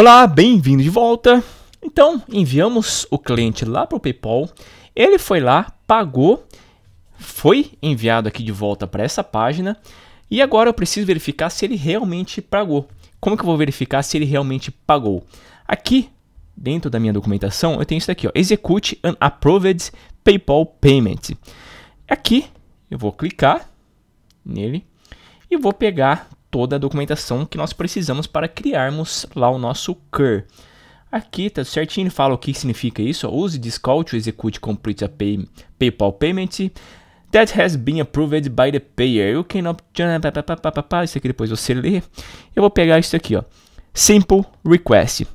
Olá, bem-vindo de volta. Então, enviamos o cliente lá para o PayPal, ele foi lá, pagou, foi enviado aqui de volta para essa página e agora eu preciso verificar se ele realmente pagou. Como que eu vou verificar se ele realmente pagou? Aqui, dentro da minha documentação, eu tenho isso aqui, Execute an Approved PayPal Payment. Aqui, eu vou clicar nele e vou pegar toda a documentação que nós precisamos para criarmos lá o nosso cur. Aqui tá certinho, fala o que significa isso. Use this call to execute complete a pay, PayPal payment that has been approved by the payer. You cannot... Isso aqui depois você lê. Eu vou pegar isso aqui, ó. Simple request.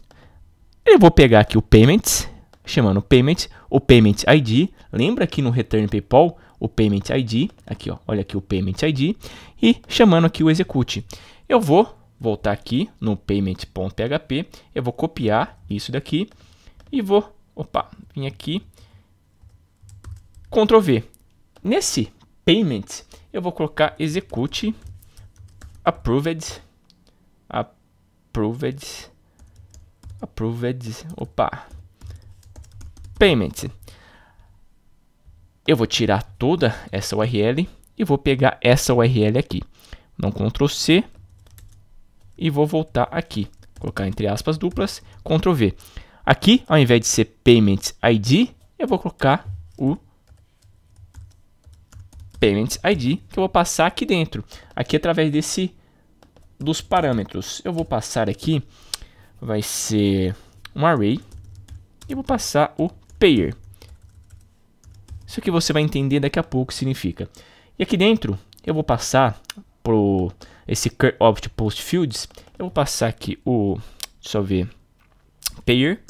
Eu vou pegar aqui o payment, chamando payment, o payment ID. Lembra que no return PayPal o Payment ID, aqui, ó, olha aqui o Payment ID, e chamando aqui o execute. Eu vou voltar aqui no payment.php, eu vou copiar isso daqui e vou, opa, vim aqui, Ctrl V. Nesse payment, eu vou colocar execute approved, approved, approved, opa, payment. Eu vou tirar toda essa URL e vou pegar essa URL aqui. Não Ctrl C e vou voltar aqui. Colocar entre aspas duplas, Ctrl V. Aqui, ao invés de ser Payment ID, eu vou colocar o Payment ID que eu vou passar aqui dentro. Aqui através desse dos parâmetros. Eu vou passar aqui, vai ser um array e vou passar o payer. Isso que você vai entender daqui a pouco significa. E aqui dentro, eu vou passar pro esse Curve object tipo, post fields, eu vou passar aqui o, deixa eu ver, payer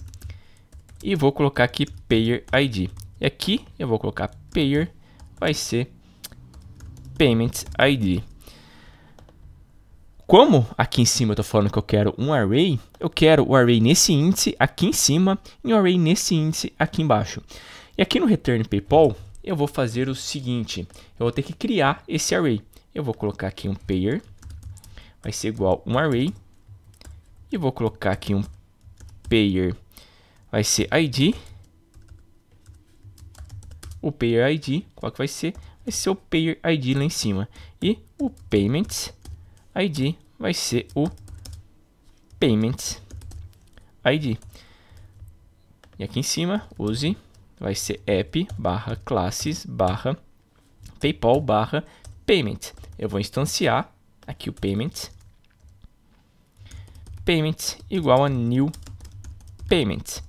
e vou colocar aqui payer ID. E aqui eu vou colocar payer vai ser payment ID. Como aqui em cima eu estou falando que eu quero um array, eu quero o array nesse índice aqui em cima e o array nesse índice aqui embaixo. E aqui no return PayPal, eu vou fazer o seguinte, eu vou ter que criar esse array. Eu vou colocar aqui um payer, vai ser igual um array, e vou colocar aqui um payer, vai ser id, o payer id, qual que vai ser? Vai ser o payer id lá em cima, e o payments, id vai ser o Payments ID. E aqui em cima, use, vai ser app barra classes barra paypal barra payment. Eu vou instanciar aqui o payment. Payment igual a new payment.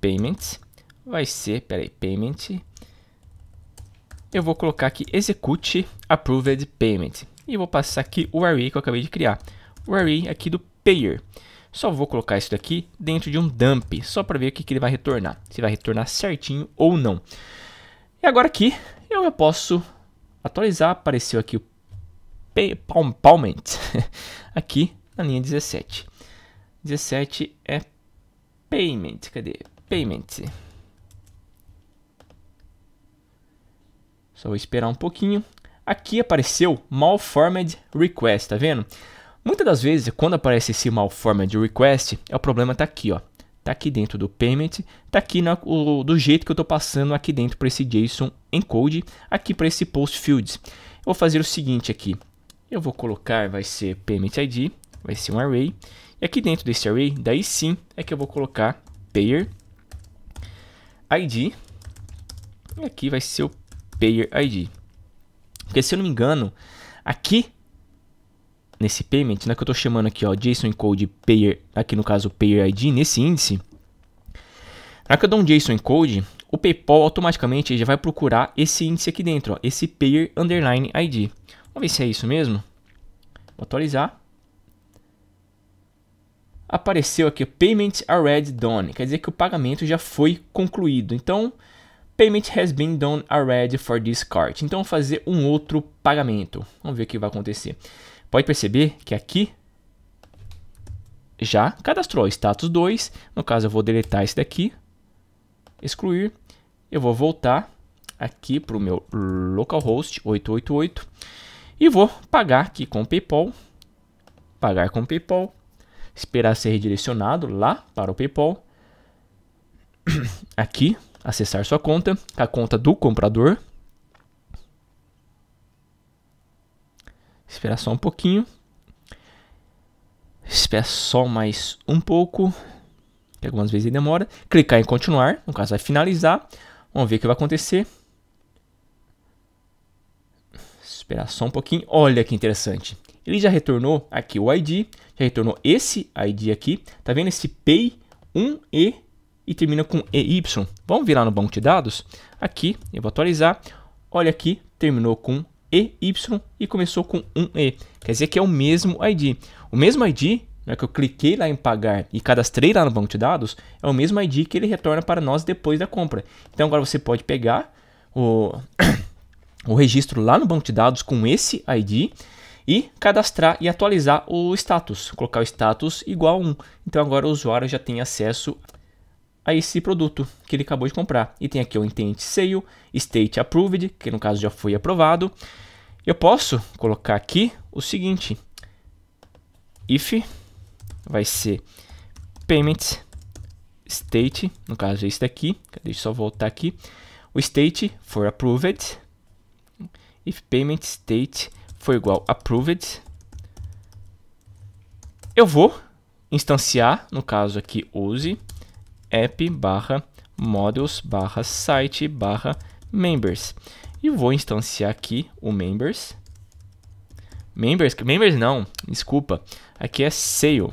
Payment vai ser, peraí, payment. Eu vou colocar aqui execute approved payment. E vou passar aqui o array que eu acabei de criar. O array aqui do payer. Só vou colocar isso daqui dentro de um dump, só para ver o que, que ele vai retornar. Se vai retornar certinho ou não. E agora aqui, eu posso atualizar. Apareceu aqui o palm, palment, aqui na linha 17. 17 é payment. Cadê? Payment. Só vou esperar um pouquinho aqui apareceu malformed request, tá vendo? Muitas das vezes, quando aparece esse malformed request, é o problema tá aqui, ó. Tá aqui dentro do payment, tá aqui o, do jeito que eu tô passando aqui dentro para esse JSON encode, aqui para esse post fields. Eu vou fazer o seguinte aqui. Eu vou colocar, vai ser payment ID, vai ser um array. E aqui dentro desse array, daí sim é que eu vou colocar payer ID. E aqui vai ser o payer ID. Porque se eu não me engano, aqui nesse payment, né, que eu estou chamando aqui, ó, JSON encode payer, aqui no caso payer ID, nesse índice, na hora que eu dou um JSON encode, o PayPal automaticamente já vai procurar esse índice aqui dentro, ó, esse payer underline ID. Vamos ver se é isso mesmo. Vou atualizar. Apareceu aqui, payment already done, quer dizer que o pagamento já foi concluído. Então, Payment has been done already for this card. Então, fazer um outro pagamento. Vamos ver o que vai acontecer. Pode perceber que aqui já cadastrou status 2. No caso, eu vou deletar esse daqui, excluir. Eu vou voltar aqui para o meu localhost 888 e vou pagar aqui com PayPal. Pagar com PayPal. Esperar ser redirecionado lá para o PayPal. aqui acessar sua conta, a conta do comprador. Esperar só um pouquinho. Espera só mais um pouco, que algumas vezes demora. Clicar em continuar, no caso vai finalizar. Vamos ver o que vai acontecer. Esperar só um pouquinho. Olha que interessante. Ele já retornou aqui o ID, já retornou esse ID aqui. Tá vendo esse Pay 1 e e termina com EY. Vamos virar no banco de dados? Aqui, eu vou atualizar. Olha aqui, terminou com EY e começou com um E. Quer dizer que é o mesmo ID. O mesmo ID né, que eu cliquei lá em pagar e cadastrei lá no banco de dados, é o mesmo ID que ele retorna para nós depois da compra. Então agora você pode pegar o, o registro lá no banco de dados com esse ID e cadastrar e atualizar o status, colocar o status igual a 1. Então agora o usuário já tem acesso a esse produto que ele acabou de comprar. E tem aqui o Intent Sale, State Approved, que no caso já foi aprovado. Eu posso colocar aqui o seguinte: if vai ser payment state, no caso é esse daqui, deixa eu só voltar aqui. O state for approved, if payment state for igual approved, eu vou instanciar, no caso aqui use app barra models barra site barra members. E vou instanciar aqui o members. Members, members não, desculpa. Aqui é sale.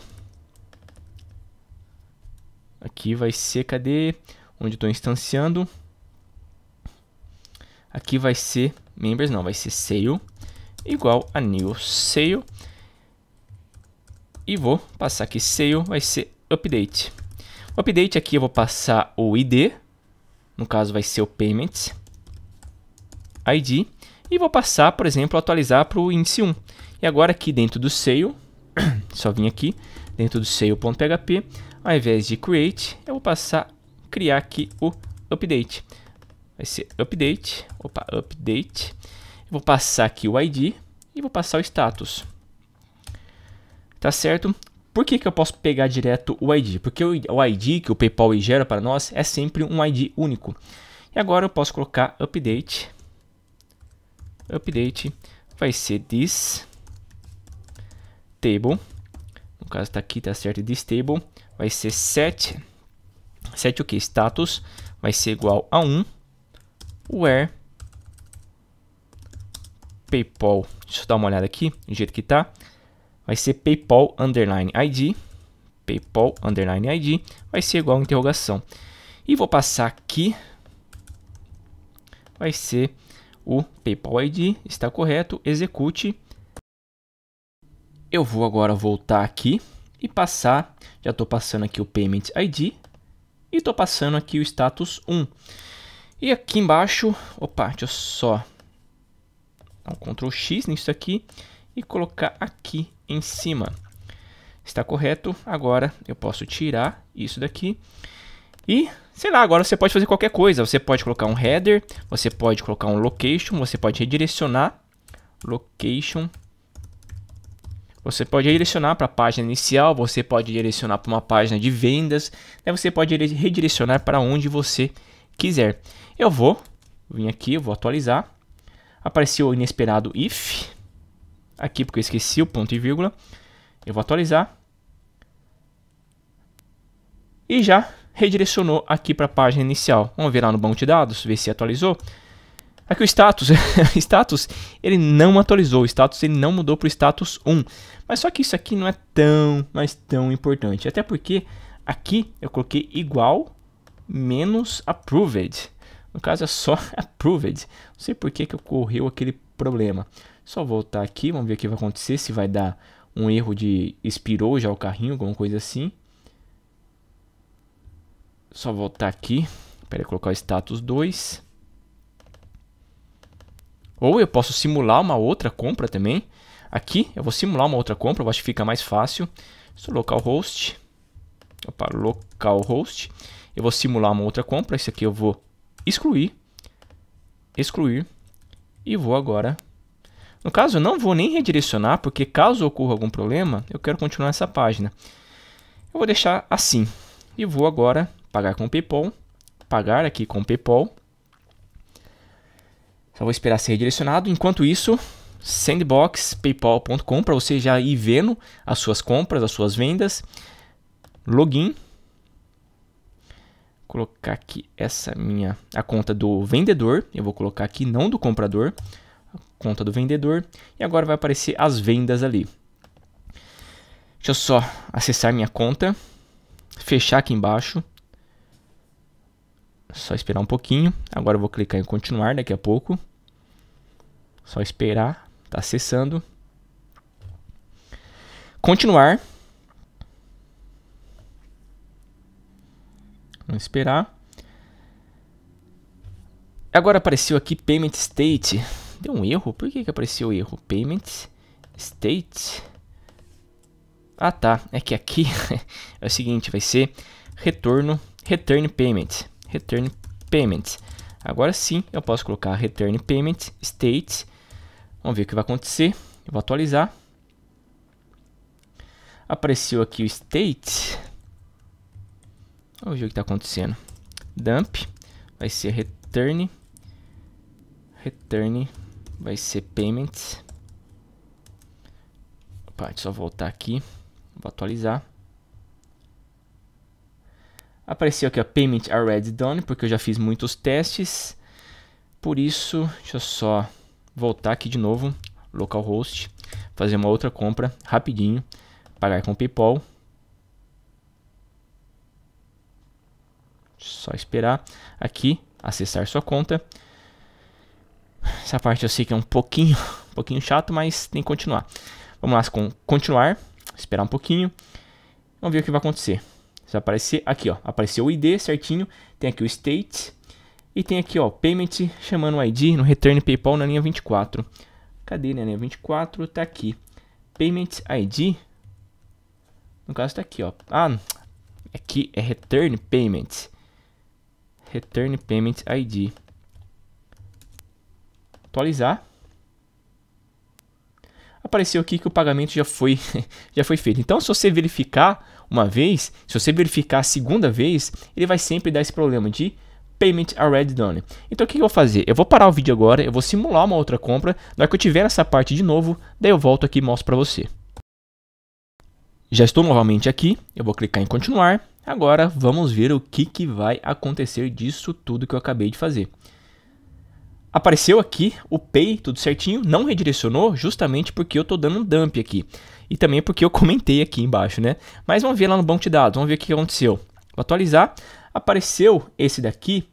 Aqui vai ser, cadê? Onde estou instanciando. Aqui vai ser members, não, vai ser sale igual a new sale. E vou passar aqui sale, vai ser update update aqui eu vou passar o ID, no caso vai ser o payments ID, e vou passar, por exemplo, atualizar para o índice 1. E agora aqui dentro do sale, só vim aqui, dentro do sale.php, ao invés de create, eu vou passar, criar aqui o update. Vai ser update, opa, update. Eu vou passar aqui o ID e vou passar o status. Tá certo? Por que, que eu posso pegar direto o ID? Porque o ID que o PayPal gera para nós é sempre um ID único. E agora eu posso colocar update. Update vai ser this table. No caso está aqui, está certo, this table vai ser set. Set o que? Status vai ser igual a 1 where PayPal. Deixa eu dar uma olhada aqui, do jeito que está vai ser PayPal underline ID. PayPal underline ID vai ser igual a interrogação. E vou passar aqui. Vai ser o PayPal ID, está correto, execute. Eu vou agora voltar aqui e passar, já estou passando aqui o Payment ID e estou passando aqui o status 1. E aqui embaixo, opa, deixa eu só dar um Ctrl X nisso aqui e colocar aqui em cima. Está correto? Agora eu posso tirar isso daqui. E, sei lá, agora você pode fazer qualquer coisa. Você pode colocar um header, você pode colocar um location, você pode redirecionar. Location. Você pode redirecionar para a página inicial, você pode direcionar para uma página de vendas, né? você pode redirecionar para onde você quiser. Eu vou, vim aqui, eu vou atualizar. Apareceu o inesperado if, aqui, porque eu esqueci o ponto e vírgula. Eu vou atualizar. E já redirecionou aqui para a página inicial. Vamos ver lá no banco de dados, ver se atualizou. Aqui o status, status, ele não atualizou, o status ele não mudou para o status 1. Mas só que isso aqui não é tão, mas tão importante. Até porque aqui eu coloquei igual menos approved. No caso é só approved. Não sei por que, que ocorreu aquele problema. Só voltar aqui, vamos ver o que vai acontecer, se vai dar um erro de expirou já o carrinho, alguma coisa assim. Só voltar aqui, para colocar o status 2. Ou eu posso simular uma outra compra também. Aqui eu vou simular uma outra compra, eu acho que fica mais fácil. Isso localhost. Opa, localhost. Eu vou simular uma outra compra, isso aqui eu vou excluir. Excluir. E vou agora no caso, eu não vou nem redirecionar, porque caso ocorra algum problema, eu quero continuar essa página. Eu vou deixar assim. E vou agora pagar com o PayPal. Pagar aqui com o PayPal. Só vou esperar ser redirecionado. Enquanto isso, sandboxpaypal.com para você já ir vendo as suas compras, as suas vendas. Login. Vou colocar aqui essa minha a conta do vendedor. Eu vou colocar aqui não do comprador conta do vendedor e agora vai aparecer as vendas ali. Deixa eu só acessar minha conta, fechar aqui embaixo. Só esperar um pouquinho. Agora eu vou clicar em continuar daqui a pouco. Só esperar, tá acessando. Continuar. Vamos esperar. Agora apareceu aqui Payment State tem um erro? Por que, que apareceu o erro? Payments, State. Ah, tá. É que aqui é o seguinte, vai ser retorno, return payment. Return payment. Agora sim, eu posso colocar return payment, state. Vamos ver o que vai acontecer. Eu vou atualizar. Apareceu aqui o state. Vamos ver o que está acontecendo. Dump vai ser return return vai ser payments. Opa, deixa eu voltar aqui, vou atualizar. Apareceu aqui, a payment already done, porque eu já fiz muitos testes. Por isso, deixa eu só voltar aqui de novo, localhost, fazer uma outra compra rapidinho, pagar com PayPal. Só esperar aqui, acessar sua conta. Essa parte eu sei que é um pouquinho, um pouquinho chato, mas tem que continuar. Vamos lá, com continuar, esperar um pouquinho. Vamos ver o que vai acontecer. Vai aparecer aqui, ó, apareceu o ID certinho, tem aqui o state e tem aqui, ó, payment chamando o ID no return PayPal na linha 24. Cadê na né, linha 24? Tá aqui. Payment ID no caso tá aqui, ó. Ah, aqui é return payment. Return payment ID. Atualizar. Apareceu aqui que o pagamento já foi, já foi feito. Então, se você verificar uma vez, se você verificar a segunda vez, ele vai sempre dar esse problema de Payment Already Done. Então o que eu vou fazer? Eu vou parar o vídeo agora, eu vou simular uma outra compra, na hora que eu tiver essa parte de novo, daí eu volto aqui e mostro para você. Já estou novamente aqui, eu vou clicar em continuar. Agora vamos ver o que, que vai acontecer disso tudo que eu acabei de fazer. Apareceu aqui o pay, tudo certinho, não redirecionou justamente porque eu estou dando um dump aqui. E também porque eu comentei aqui embaixo, né? Mas vamos ver lá no banco de dados, vamos ver o que aconteceu. Vou atualizar, apareceu esse daqui,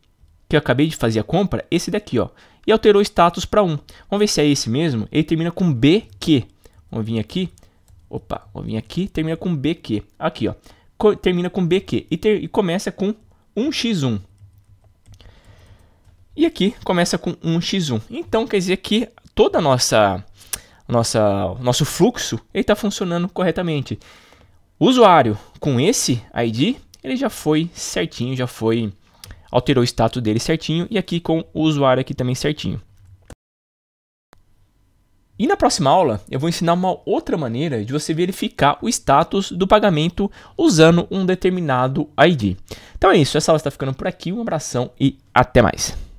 que eu acabei de fazer a compra, esse daqui, ó. E alterou o status para 1. Vamos ver se é esse mesmo. Ele termina com BQ. Vamos vir aqui. Opa, vamos vir aqui. Termina com BQ. Aqui, ó. Termina com BQ. E, ter, e começa com 1x1. E aqui começa com 1x1. Então quer dizer que toda a nossa nossa nosso fluxo está funcionando corretamente. O usuário com esse ID ele já foi certinho, já foi alterou o status dele certinho e aqui com o usuário aqui também certinho. E na próxima aula eu vou ensinar uma outra maneira de você verificar o status do pagamento usando um determinado ID. Então é isso, essa aula está ficando por aqui, um abração e até mais.